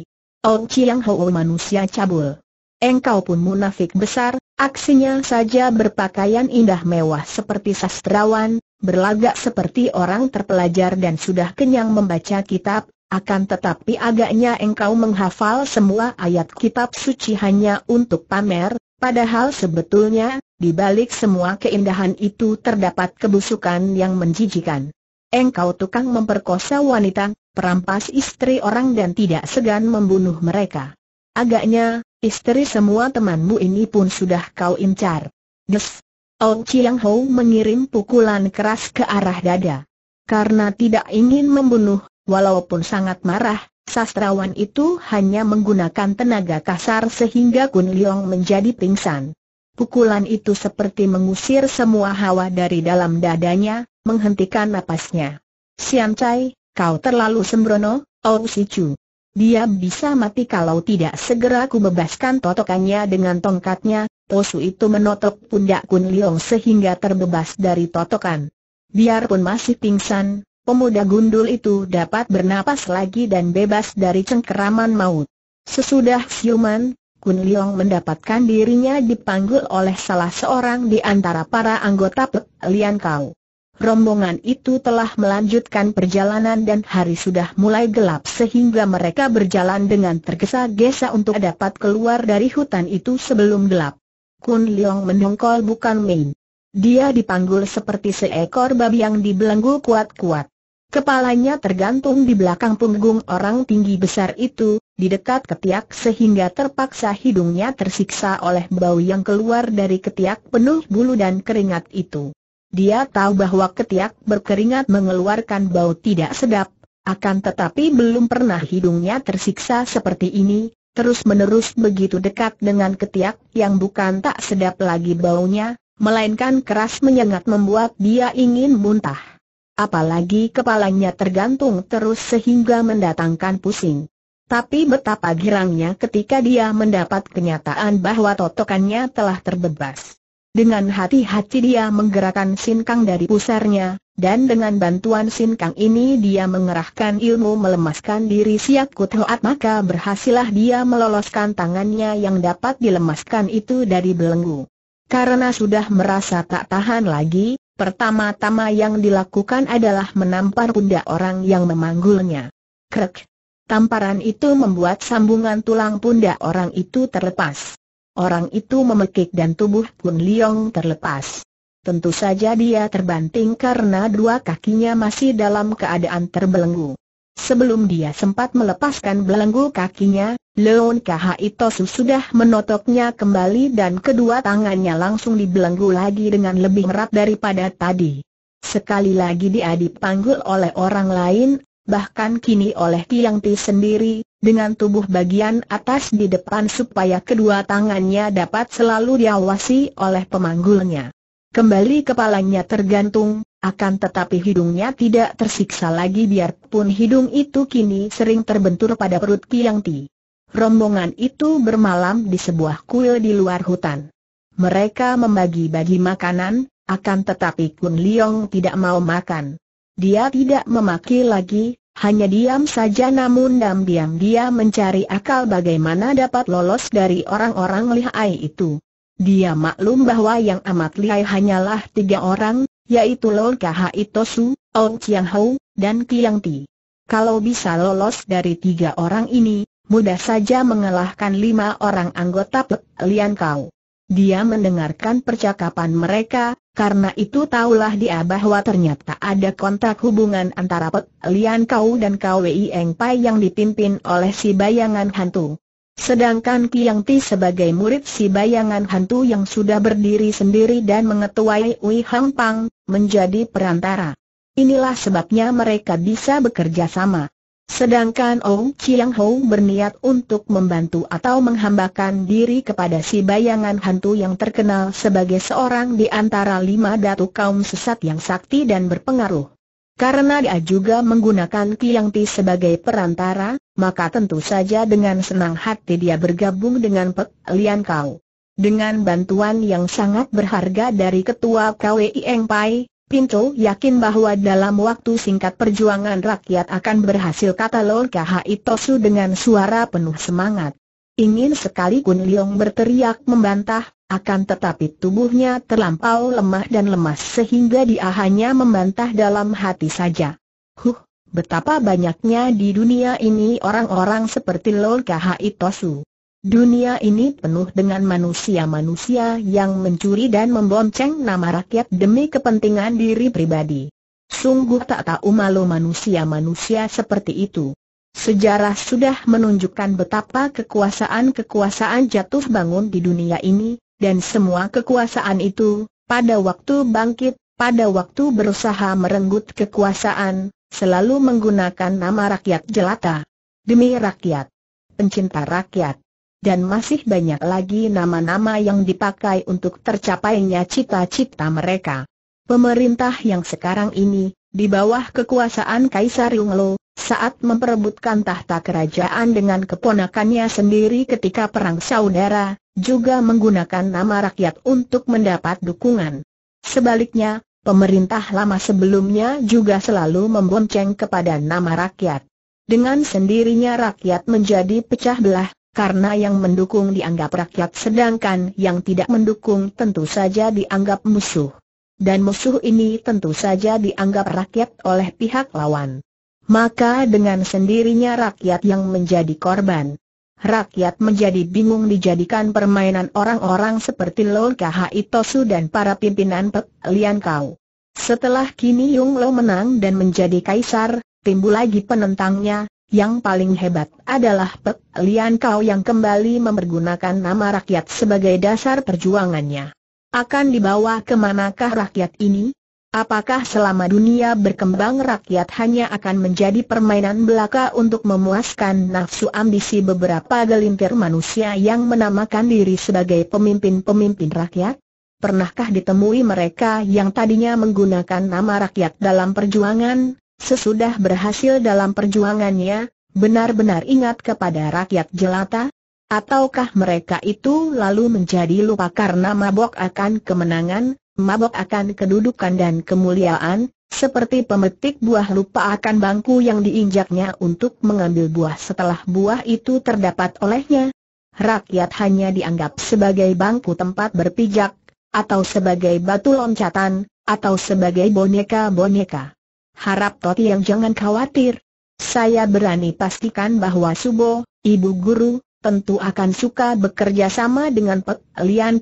Oh Chiang Ho manusia cabul. Engkau pun munafik besar, aksinya saja berpakaian indah mewah seperti sastrawan, berlagak seperti orang terpelajar dan sudah kenyang membaca kitab, akan tetapi agaknya engkau menghafal semua ayat kitab suci hanya untuk pamer, Padahal sebetulnya, di balik semua keindahan itu terdapat kebusukan yang menjijikan. Engkau tukang memperkosa wanita, perampas istri orang dan tidak segan membunuh mereka. Agaknya, istri semua temanmu ini pun sudah kau incar. Des! Oh Chiang Hou mengirim pukulan keras ke arah dada. Karena tidak ingin membunuh, walaupun sangat marah, Sastrawan itu hanya menggunakan tenaga kasar sehingga Kun Liong menjadi pingsan. Pukulan itu seperti mengusir semua hawa dari dalam dadanya, menghentikan napasnya. Sian Chai, kau terlalu sembrono, Oh Si Chu. Dia bisa mati kalau tidak segera ku bebaskan totokannya dengan tongkatnya, Tosu itu menotok pundak Kun Liong sehingga terbebas dari totokan. Biarpun masih pingsan, pemuda gundul itu dapat bernapas lagi dan bebas dari cengkeraman maut. Sesudah siuman, Kun Leong mendapatkan dirinya dipanggil oleh salah seorang di antara para anggota Pek Lian Kau. Rombongan itu telah melanjutkan perjalanan dan hari sudah mulai gelap sehingga mereka berjalan dengan tergesa-gesa untuk dapat keluar dari hutan itu sebelum gelap. Kun Leong mendongkol bukan main. Dia dipanggul seperti seekor babi yang dibelenggu kuat-kuat. Kepalanya tergantung di belakang punggung orang tinggi besar itu, di dekat ketiak sehingga terpaksa hidungnya tersiksa oleh bau yang keluar dari ketiak penuh bulu dan keringat itu. Dia tahu bahwa ketiak berkeringat mengeluarkan bau tidak sedap, akan tetapi belum pernah hidungnya tersiksa seperti ini, terus-menerus begitu dekat dengan ketiak yang bukan tak sedap lagi baunya, melainkan keras menyengat membuat dia ingin muntah apalagi kepalanya tergantung terus sehingga mendatangkan pusing. Tapi betapa girangnya ketika dia mendapat kenyataan bahwa totokannya telah terbebas. Dengan hati-hati dia menggerakkan sinkang dari pusarnya, dan dengan bantuan sinkang ini dia mengerahkan ilmu melemaskan diri siak kutuat maka berhasillah dia meloloskan tangannya yang dapat dilemaskan itu dari belenggu. Karena sudah merasa tak tahan lagi, Pertama-tama yang dilakukan adalah menampar pundak orang yang memanggulnya. Krek. Tamparan itu membuat sambungan tulang pundak orang itu terlepas. Orang itu memekik dan tubuh pun Liong terlepas. Tentu saja dia terbanting karena dua kakinya masih dalam keadaan terbelenggu. Sebelum dia sempat melepaskan belenggu kakinya, Leon Kahitosu sudah menotoknya kembali dan kedua tangannya langsung dibelenggu lagi dengan lebih erat daripada tadi. Sekali lagi dia dipanggul oleh orang lain, bahkan kini oleh Tiang Ti sendiri, dengan tubuh bagian atas di depan supaya kedua tangannya dapat selalu diawasi oleh pemanggulnya. Kembali kepalanya tergantung, akan tetapi hidungnya tidak tersiksa lagi biarpun hidung itu kini sering terbentur pada perut Kiang Ti. Rombongan itu bermalam di sebuah kuil di luar hutan. Mereka membagi-bagi makanan, akan tetapi Kun Liong tidak mau makan. Dia tidak memaki lagi, hanya diam saja namun diam-diam dia mencari akal bagaimana dapat lolos dari orang-orang lihai itu. Dia maklum bahwa yang amat lihai hanyalah tiga orang, yaitu Lol Kha Itosu, Ong Chiang Hou, dan Kiang Ti. Kalau bisa lolos dari tiga orang ini, mudah saja mengalahkan lima orang anggota Pek Lian Kau. Dia mendengarkan percakapan mereka, karena itu taulah dia bahwa ternyata ada kontak hubungan antara Pek Lian Kau dan Kwei Eng Pai yang dipimpin oleh si bayangan hantu. Sedangkan Yang Ti sebagai murid si bayangan hantu yang sudah berdiri sendiri dan mengetuai Wei Hang Pang, menjadi perantara. Inilah sebabnya mereka bisa bekerja sama. Sedangkan Ong Chiang Ho berniat untuk membantu atau menghambakan diri kepada si bayangan hantu yang terkenal sebagai seorang di antara lima datu kaum sesat yang sakti dan berpengaruh. Karena dia juga menggunakan Ti sebagai perantara, maka tentu saja dengan senang hati dia bergabung dengan Pek Lian Kau. Dengan bantuan yang sangat berharga dari Ketua KWI Eng Pai, Pinto yakin bahwa dalam waktu singkat perjuangan rakyat akan berhasil kata Lord KHI Tosu dengan suara penuh semangat. Ingin sekali Kun Leong berteriak membantah, akan tetapi tubuhnya terlampau lemah dan lemas sehingga dia hanya membantah dalam hati saja. Huh, betapa banyaknya di dunia ini orang-orang seperti Lol Kahai Tosu. Dunia ini penuh dengan manusia-manusia yang mencuri dan membonceng nama rakyat demi kepentingan diri pribadi. Sungguh tak tahu malu manusia-manusia seperti itu. Sejarah sudah menunjukkan betapa kekuasaan-kekuasaan jatuh bangun di dunia ini, dan semua kekuasaan itu, pada waktu bangkit, pada waktu berusaha merenggut kekuasaan, selalu menggunakan nama rakyat jelata. Demi rakyat. Pencinta rakyat. Dan masih banyak lagi nama-nama yang dipakai untuk tercapainya cita-cita mereka. Pemerintah yang sekarang ini, di bawah kekuasaan Kaisar Yunglo, saat memperebutkan tahta kerajaan dengan keponakannya sendiri ketika perang saudara, juga menggunakan nama rakyat untuk mendapat dukungan. Sebaliknya, pemerintah lama sebelumnya juga selalu membonceng kepada nama rakyat. Dengan sendirinya rakyat menjadi pecah belah, karena yang mendukung dianggap rakyat sedangkan yang tidak mendukung tentu saja dianggap musuh. Dan musuh ini tentu saja dianggap rakyat oleh pihak lawan. Maka dengan sendirinya rakyat yang menjadi korban rakyat menjadi bingung dijadikan permainan orang-orang seperti Lol Kahai Tosu dan para pimpinan Pek Lian Kau. Setelah kini Yung Lo menang dan menjadi kaisar, timbul lagi penentangnya, yang paling hebat adalah Pek Lian Kau yang kembali mempergunakan nama rakyat sebagai dasar perjuangannya. Akan dibawa kemanakah rakyat ini? Apakah selama dunia berkembang rakyat hanya akan menjadi permainan belaka untuk memuaskan nafsu ambisi beberapa gelintir manusia yang menamakan diri sebagai pemimpin-pemimpin rakyat? Pernahkah ditemui mereka yang tadinya menggunakan nama rakyat dalam perjuangan, sesudah berhasil dalam perjuangannya, benar-benar ingat kepada rakyat jelata? Ataukah mereka itu lalu menjadi lupa karena mabok akan kemenangan, mabok akan kedudukan dan kemuliaan, seperti pemetik buah lupa akan bangku yang diinjaknya untuk mengambil buah setelah buah itu terdapat olehnya. Rakyat hanya dianggap sebagai bangku tempat berpijak, atau sebagai batu loncatan, atau sebagai boneka-boneka. Harap Toti yang jangan khawatir. Saya berani pastikan bahwa Subo, ibu guru, tentu akan suka bekerja sama dengan Pek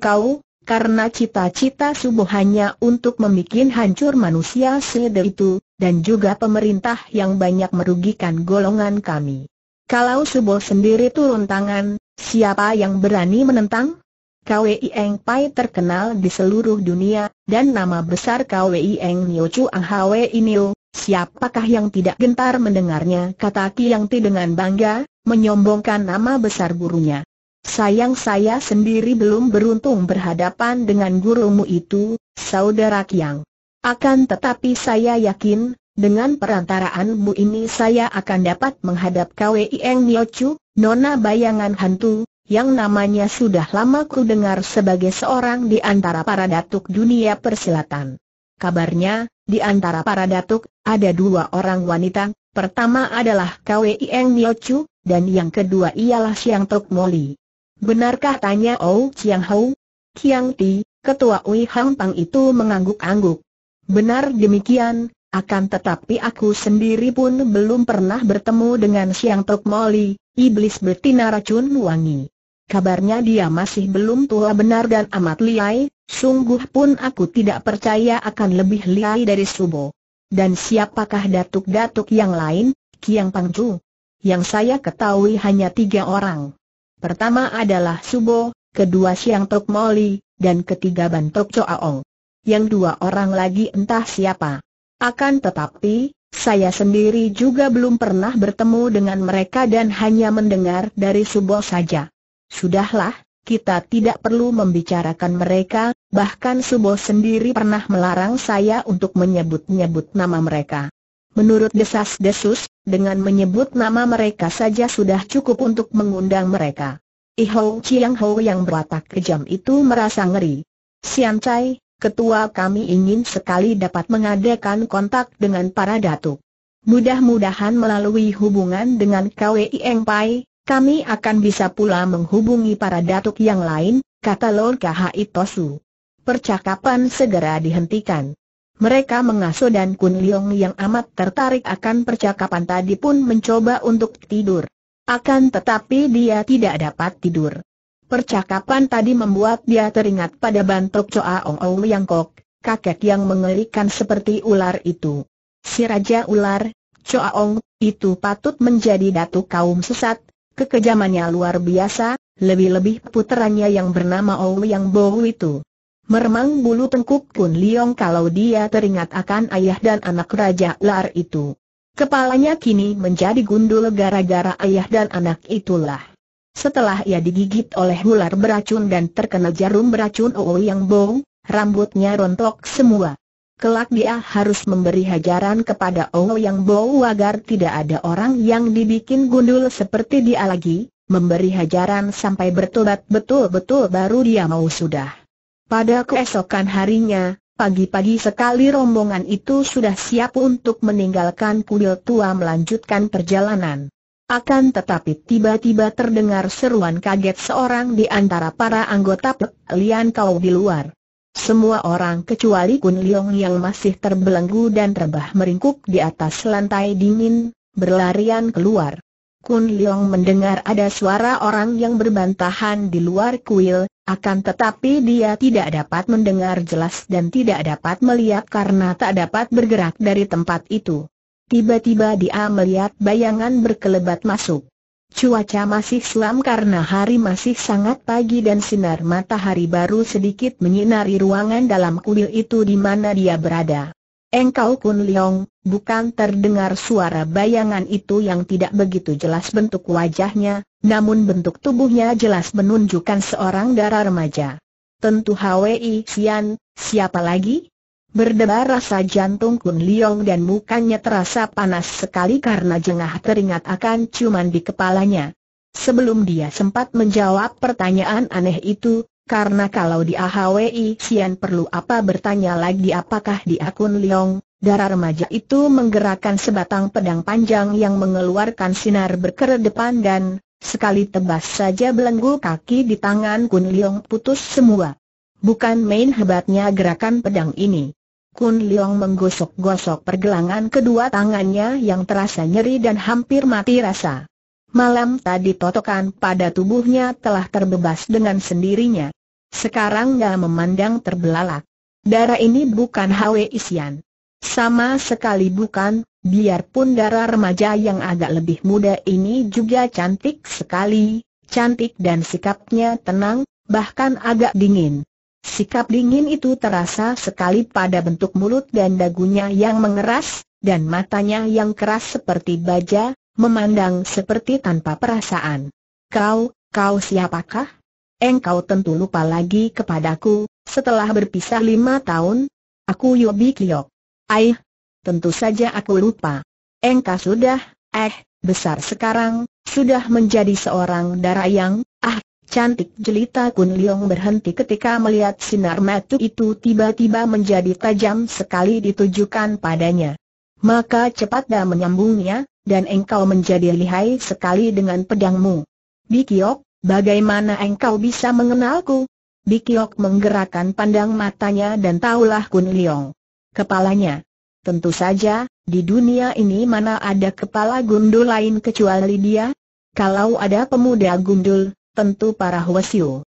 Kau, karena cita-cita subuh hanya untuk membuat hancur manusia sede itu, dan juga pemerintah yang banyak merugikan golongan kami. Kalau subuh sendiri turun tangan, siapa yang berani menentang? KWI Eng Pai terkenal di seluruh dunia, dan nama besar KWI Eng Nio Chu Ang Hwe Inio, siapakah yang tidak gentar mendengarnya kata Ki Yang Ti dengan bangga, menyombongkan nama besar gurunya. Sayang saya sendiri belum beruntung berhadapan dengan gurumu itu, saudara Kiang. Akan tetapi saya yakin, dengan perantaraanmu ini saya akan dapat menghadap Kwei Eng Niochu, nona bayangan hantu, yang namanya sudah lama ku dengar sebagai seorang di antara para datuk dunia persilatan. Kabarnya, di antara para datuk, ada dua orang wanita, pertama adalah Kwei Eng Niochu, dan yang kedua ialah Siang Tok Moli. Benarkah tanya Ou Chiang Hou? Kiang Ti, ketua Ui Hang Pang itu mengangguk-angguk. Benar demikian, akan tetapi aku sendiri pun belum pernah bertemu dengan Siang Tok Moli, iblis betina racun wangi. Kabarnya dia masih belum tua benar dan amat liai, sungguh pun aku tidak percaya akan lebih liai dari Subo. Dan siapakah datuk-datuk yang lain, Kiang Pangcu? Yang saya ketahui hanya tiga orang. Pertama adalah Subo, kedua Siang Tok Moli, dan ketiga Bantok Choaong. Yang dua orang lagi entah siapa. Akan tetapi, saya sendiri juga belum pernah bertemu dengan mereka dan hanya mendengar dari Subo saja. Sudahlah, kita tidak perlu membicarakan mereka, bahkan Subo sendiri pernah melarang saya untuk menyebut-nyebut nama mereka. Menurut desas-desus, dengan menyebut nama mereka saja sudah cukup untuk mengundang mereka. Ihou Chiang Ho yang berwatak kejam itu merasa ngeri. Sian Chai, ketua kami ingin sekali dapat mengadakan kontak dengan para datuk. Mudah-mudahan melalui hubungan dengan KWI Eng Pai, kami akan bisa pula menghubungi para datuk yang lain, kata Lord Kahai Tosu. Percakapan segera dihentikan. Mereka mengasuh dan Kun Leong yang amat tertarik akan percakapan tadi pun mencoba untuk tidur. Akan tetapi dia tidak dapat tidur. Percakapan tadi membuat dia teringat pada bantuk Choa Ong Ong Liang Kok, kakek yang mengerikan seperti ular itu. Si Raja Ular, Choa Ong, itu patut menjadi datu kaum sesat, kekejamannya luar biasa, lebih-lebih puterannya yang bernama Ong Liang Bo itu. Meremang bulu tengkuk Kun Liong kalau dia teringat akan ayah dan anak Raja Lar itu. Kepalanya kini menjadi gundul gara-gara ayah dan anak itulah. Setelah ia digigit oleh ular beracun dan terkena jarum beracun Oo Yang Bo, rambutnya rontok semua. Kelak dia harus memberi hajaran kepada Oo Yang Bo agar tidak ada orang yang dibikin gundul seperti dia lagi, memberi hajaran sampai bertobat betul-betul baru dia mau sudah. Pada keesokan harinya, pagi-pagi sekali rombongan itu sudah siap untuk meninggalkan kuil tua melanjutkan perjalanan. Akan tetapi tiba-tiba terdengar seruan kaget seorang di antara para anggota pelian Kau di luar. Semua orang kecuali Kun Leong yang masih terbelenggu dan terbah meringkuk di atas lantai dingin, berlarian keluar. Kun Leong mendengar ada suara orang yang berbantahan di luar kuil, akan tetapi dia tidak dapat mendengar jelas dan tidak dapat melihat karena tak dapat bergerak dari tempat itu. Tiba-tiba dia melihat bayangan berkelebat masuk. Cuaca masih selam karena hari masih sangat pagi dan sinar matahari baru sedikit menyinari ruangan dalam kuil itu di mana dia berada. Engkau Kun Liong, bukan terdengar suara bayangan itu yang tidak begitu jelas bentuk wajahnya, namun bentuk tubuhnya jelas menunjukkan seorang darah remaja. Tentu Hwi Xian, siapa lagi? Berdebar rasa jantung Kun Liong dan mukanya terasa panas sekali karena jengah teringat akan cuman di kepalanya. Sebelum dia sempat menjawab pertanyaan aneh itu, karena kalau di AHWI Sian perlu apa bertanya lagi apakah di akun Liong, darah remaja itu menggerakkan sebatang pedang panjang yang mengeluarkan sinar berkeredepan dan, sekali tebas saja belenggu kaki di tangan Kun Liong putus semua. Bukan main hebatnya gerakan pedang ini. Kun Leong menggosok-gosok pergelangan kedua tangannya yang terasa nyeri dan hampir mati rasa. Malam tadi totokan pada tubuhnya telah terbebas dengan sendirinya. Sekarang gak memandang terbelalak. Darah ini bukan Hwe Isian. Sama sekali bukan, biarpun darah remaja yang agak lebih muda ini juga cantik sekali, cantik dan sikapnya tenang, bahkan agak dingin. Sikap dingin itu terasa sekali pada bentuk mulut dan dagunya yang mengeras, dan matanya yang keras seperti baja, memandang seperti tanpa perasaan. Kau, kau siapakah? Engkau tentu lupa lagi kepadaku, setelah berpisah lima tahun, aku Yobi Kiok. Aih, tentu saja aku lupa. Engkau sudah, eh, besar sekarang, sudah menjadi seorang yang, ah, cantik jelita Kun Liong berhenti ketika melihat sinar metu itu tiba-tiba menjadi tajam sekali ditujukan padanya maka cepatlah menyambungnya, dan engkau menjadi lihai sekali dengan pedangmu. Bikiok, bagaimana engkau bisa mengenalku? Bikiok menggerakkan pandang matanya dan taulah Kun Liong. Kepalanya. Tentu saja, di dunia ini mana ada kepala gundul lain kecuali dia? Kalau ada pemuda gundul, tentu para huasiu.